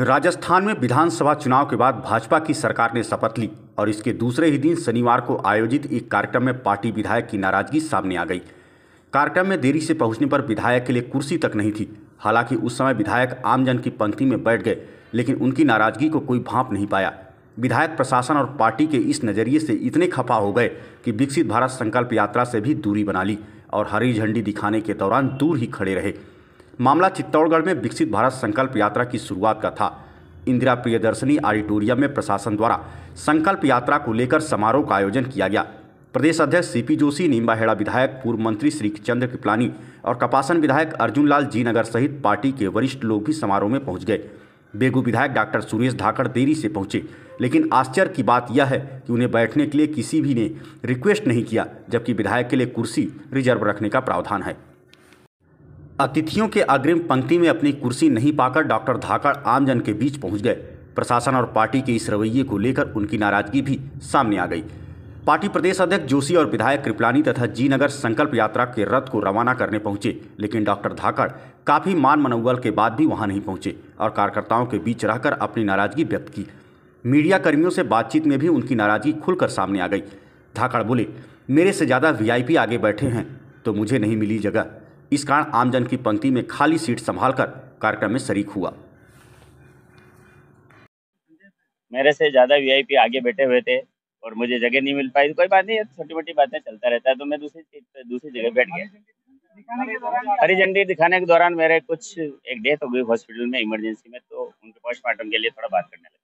राजस्थान में विधानसभा चुनाव के बाद भाजपा की सरकार ने शपथ ली और इसके दूसरे ही दिन शनिवार को आयोजित एक कार्यक्रम में पार्टी विधायक की नाराजगी सामने आ गई कार्यक्रम में देरी से पहुंचने पर विधायक के लिए कुर्सी तक नहीं थी हालांकि उस समय विधायक आमजन की पंक्ति में बैठ गए लेकिन उनकी नाराजगी को कोई भाप नहीं पाया विधायक प्रशासन और पार्टी के इस नज़रिए से इतने खफा हो गए कि विकसित भारत संकल्प यात्रा से भी दूरी बना ली और हरी झंडी दिखाने के दौरान दूर ही खड़े रहे मामला चित्तौड़गढ़ में विकसित भारत संकल्प यात्रा की शुरुआत का था इंदिरा प्रियदर्शनी ऑडिटोरियम में प्रशासन द्वारा संकल्प यात्रा को लेकर समारोह का आयोजन किया गया प्रदेश अध्यक्ष सीपी जोशी नीम्बाहेड़ा विधायक पूर्व मंत्री श्री चंद्र कृपलानी और कपासन विधायक अर्जुन लाल जी नगर सहित पार्टी के वरिष्ठ लोग भी समारोह में पहुंच गए बेगू विधायक डॉक्टर सुरेश धाकड़ देरी से पहुंचे लेकिन आश्चर्य की बात यह है कि उन्हें बैठने के लिए किसी भी ने रिक्वेस्ट नहीं किया जबकि विधायक के लिए कुर्सी रिजर्व रखने का प्रावधान है अतिथियों के अग्रिम पंक्ति में अपनी कुर्सी नहीं पाकर डॉक्टर धाकड़ आमजन के बीच पहुंच गए प्रशासन और पार्टी के इस रवैये को लेकर उनकी नाराजगी भी सामने आ गई पार्टी प्रदेश अध्यक्ष जोशी और विधायक कृपलानी तथा जी नगर संकल्प यात्रा के रथ को रवाना करने पहुंचे लेकिन डॉक्टर धाकड़ काफ़ी मान मनोबल के बाद भी वहां नहीं पहुंचे और कार्यकर्ताओं के बीच रहकर अपनी नाराजगी व्यक्त की मीडिया कर्मियों से बातचीत में भी उनकी नाराजगी खुलकर सामने आ गई धाकड़ बोले मेरे से ज़्यादा वी आगे बैठे हैं तो मुझे नहीं मिली जगह इस कारण आमजन की पंक्ति में खाली सीट संभालकर कार्यक्रम में शरीक हुआ मेरे से ज्यादा वीआईपी आगे बैठे हुए थे और मुझे जगह नहीं मिल पाई कोई बात नहीं छोटी मोटी बातें चलता रहता है तो मैं दूसरी दूसरी जगह बैठ गया हरी झंडी दिखाने के दौरान मेरे कुछ एक डेथ हो गई हॉस्पिटल में इमरजेंसी में तो उनके पोस्टमार्टम के लिए थोड़ा बात करने लगे